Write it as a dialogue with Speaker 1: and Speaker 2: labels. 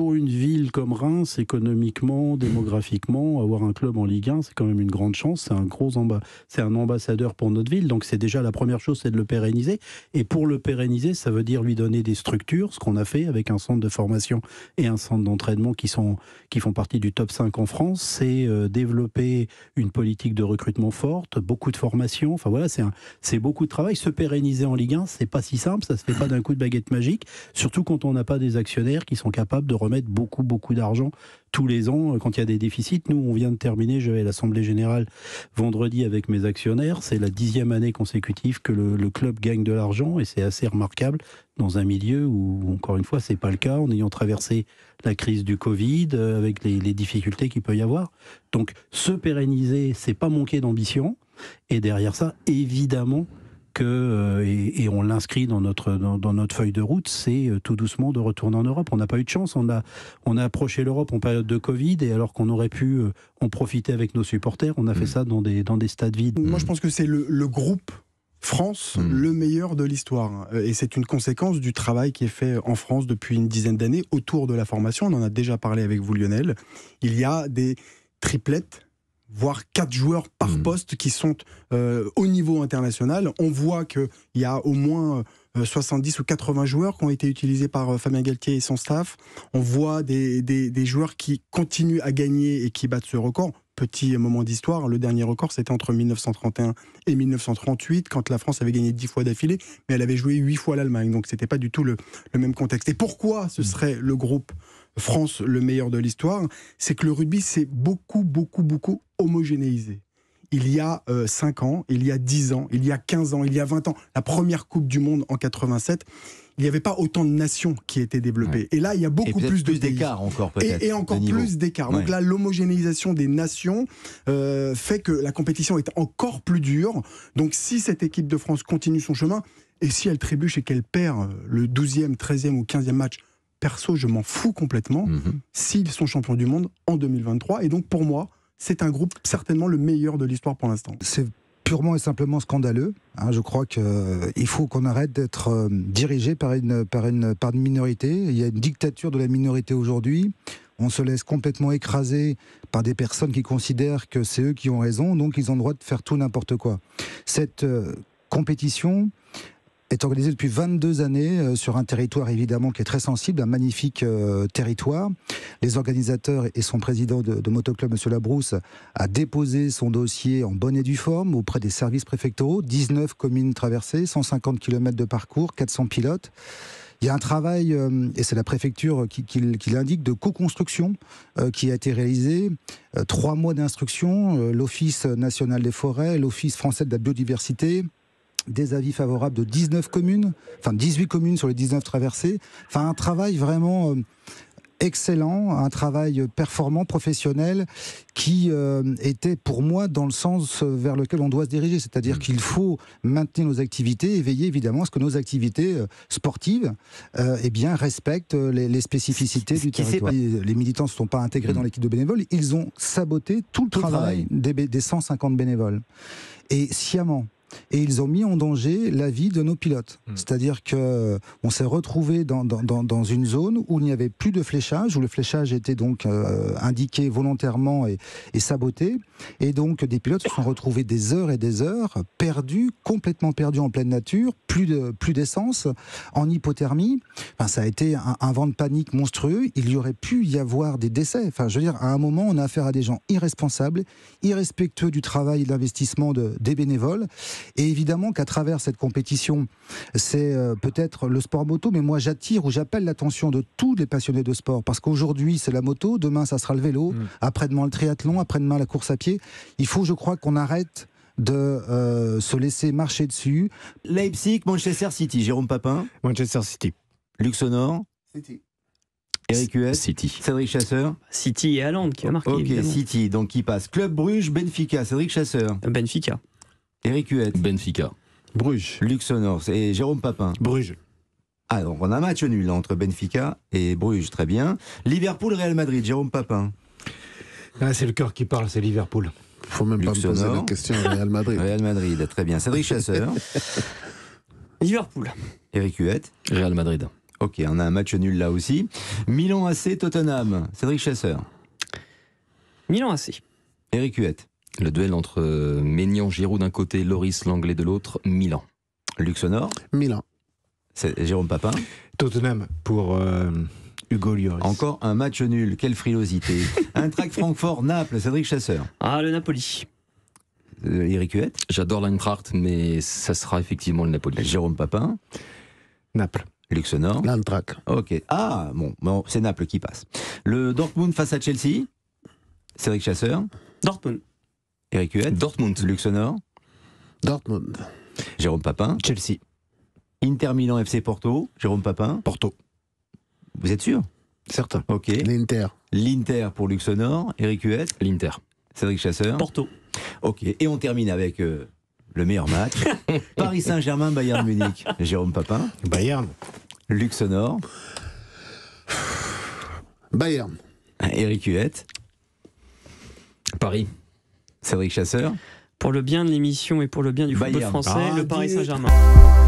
Speaker 1: pour une ville comme Reims, économiquement, démographiquement, avoir un club en Ligue 1, c'est quand même une grande chance. C'est un gros c'est un ambassadeur pour notre ville. Donc c'est déjà la première chose, c'est de le pérenniser. Et pour le pérenniser, ça veut dire lui donner des structures, ce qu'on a fait avec un centre de formation et un centre d'entraînement qui sont qui font partie du top 5 en France. C'est euh, développer une politique de recrutement forte, beaucoup de formation. Enfin voilà, c'est c'est beaucoup de travail. Se pérenniser en Ligue 1, c'est pas si simple. Ça se fait pas d'un coup de baguette magique. Surtout quand on n'a pas des actionnaires qui sont capables de mettre beaucoup, beaucoup d'argent tous les ans euh, quand il y a des déficits. Nous, on vient de terminer, à l'Assemblée Générale vendredi avec mes actionnaires. C'est la dixième année consécutive que le, club gagne de l'argent et c'est assez remarquable dans un milieu où, encore une fois, c'est pas le cas, en ayant traversé la crise du Covid, euh, avec les, les difficultés qu'il peut y avoir. Donc, se pérenniser, c'est pas manquer d'ambition. Et derrière ça, évidemment, euh, et, on l'inscrit dans notre, dans, notre feuille de route, c'est euh, tout doucement de retourner en Europe. On n'a pas eu de chance, on a, on a approché l'Europe en période de Covid, et alors qu'on aurait pu euh, en profiter avec nos supporters, on
Speaker 2: a fait mm. ça dans des, dans des stades vides. Moi, je pense que c'est le, le groupe France, mm. le meilleur de l'histoire. Et c'est une conséquence du travail qui est fait en France depuis une dizaine d'années autour de la formation. On en a déjà parlé avec vous, Lionel. Il y a des triplettes voire quatre joueurs par mm. poste qui sont euh, au niveau international. On voit qu'il y a au moins 70 euh, ou 80 joueurs qui ont été utilisés par euh, Fabien Galtier et son staff. On voit des, joueurs qui continuent à gagner et qui battent ce record petit moment d'histoire. Le dernier record, c'était entre 1931 et 1938, quand la France avait gagné 10 fois d'affilée, mais elle avait joué 8 fois l'Allemagne. Donc, ce n'était pas du tout le, le, même contexte. Et pourquoi ce mm. serait le groupe France le meilleur de l'histoire, c'est que le rugby s'est beaucoup, beaucoup, beaucoup homogénéisé. Il y a 5 euh, ans, il y a 10 ans, il y a 15 ans, il y a 20 ans, la première Coupe du Monde en 87, il n'y avait pas autant de nations qui étaient développées. Et là, il y a beaucoup plus, de d'écart encore peut-être. Et, encore plus d'écart. Donc là, l'homogénéisation des nations euh, fait que la compétition est encore plus dure. Donc si cette équipe de France continue son chemin, et si elle trébuche et qu'elle perd euh, le 12e, 13e ou 15e match perso, je m'en fous complètement mhm. s'ils sont champions du monde en 2023. Et donc, pour moi, c'est un groupe certainement le meilleur de l'histoire pour l'instant. C'est purement et simplement scandaleux. Hein. je crois qu'il euh, il faut qu'on
Speaker 3: arrête d'être euh, dirigé par une, par, une, par une minorité. Il y a une dictature de la minorité aujourd'hui. On se laisse complètement écraser par des personnes qui considèrent que c'est eux qui ont raison, donc ils ont le droit de faire tout n'importe quoi. Cette euh, compétition, est organisé depuis 22 années euh, sur un territoire évidemment qui est très sensible, un magnifique euh, territoire. Les organisateurs et son président de, de motoclub, M. Labrousse, a déposé son dossier en bonne et due forme auprès des services préfectoraux. 19 communes traversées, 150 km de parcours, 400 pilotes. Il y a un travail, euh, et c'est la préfecture qui, qui, qui l'indique, de co-construction qui a été réalisé. trois mois d'instruction, l'Office national des forêts, l'Office français de la biodiversité, des avis favorables de 19 communes, enfin 18 communes sur les 19 traversées. Enfin, un travail vraiment euh, excellent, un travail performant, professionnel, qui euh, était pour moi dans le sens euh, vers lequel on doit se diriger. C'est-à-dire mm. qu'il faut maintenir nos activités et veiller évidemment à ce que nos activités sportives euh, eh bien, respectent les, spécificités du territoire. Les, militants ne sont pas intégrés dans mm. l'équipe de bénévoles, ils ont saboté tout le travail, Des, des 150 bénévoles. Et sciemment, et ils ont mis en danger la vie de nos pilotes. Hmm. C'est-à-dire que on s'est retrouvé dans, dans, dans, une zone où il n'y avait plus de fléchage, où le fléchage était donc euh, indiqué volontairement et, et, saboté, et donc des pilotes se sont retrouvés des heures et des heures perdus, complètement perdus en pleine nature, plus de plus d'essence, en hypothermie. Enfin, ça a été un, vent de panique monstrueux. Il y aurait pu y avoir des décès. Enfin, je veux dire, à un moment, on a affaire à des gens irresponsables, irrespectueux du travail et de l'investissement des bénévoles. Et évidemment qu'à travers cette compétition, c'est euh, peut-être le sport moto, mais moi j'attire ou j'appelle l'attention de tous les passionnés de sport parce qu'aujourd'hui c'est la moto, demain ça sera le vélo, mmh. après-demain le triathlon, après-demain la course à pied. Il faut, je crois, qu'on arrête de euh, se laisser marcher dessus. Leipzig, Manchester City, Jérôme Papin. Manchester City. Luxonor. City. Eric US.
Speaker 4: City. Cédric Chasseur. City et Allende qui a marqué. Ok, City. Donc qui passe. Club Bruges, Benfica. Cédric Chasseur. Benfica. Eric Huet. Benfica. Bruges. Luxonor. Et Jérôme Papin. Bruges. Ah, donc on a un match nul entre Benfica et Bruges. Très bien. Liverpool, Real Madrid. Jérôme Papin. Ah, c'est le cœur qui parle, c'est Liverpool faut même pas me poser la question Real Madrid. Real Madrid, très bien. Cédric Chasseur. Liverpool. Eric Huette. Real Madrid. Ok, on a un match nul là aussi. Milan AC, Tottenham. Cédric Chasseur. Milan AC. Eric Huette. Le duel entre euh, Ménion, Giroud d'un côté, Loris Langlais de l'autre, Milan. Luxonor. Milan. Jérôme Papin. Tottenham pour. Euh, Hugo Lloris. Encore un match nul, quelle frilosité. un track Francfort-Naples, Cédric Chasseur. Ah, le Napoli. Euh, Eric Huet. J'adore l'Eintracht, mais ça sera effectivement le Napoli. Jérôme Papin. Naples. Luxonor. L'Eintracht. Ok. Ah, bon, c'est Naples qui passe. Le Dortmund face à Chelsea. Cédric Chasseur. Dortmund. Eric Huet. Dortmund. Luxonor. Dortmund. Jérôme Papin. Chelsea. Inter Milan FC Porto. Jérôme Papin. Porto. Vous êtes sûr Certain. Ok. L'Inter. L'Inter pour Luxonor. Eric Huet L'Inter. Cédric Chasseur. Porto. Ok. Et on termine avec euh, le meilleur match. Paris Saint-Germain, Bayern Munich. Jérôme Papin. Bayern. Luxonor. Bayern. Eric Huet Paris. Cédric Chasseur. Pour le bien de l'émission et pour le bien du football français, le ah, Paris
Speaker 3: Saint-Germain.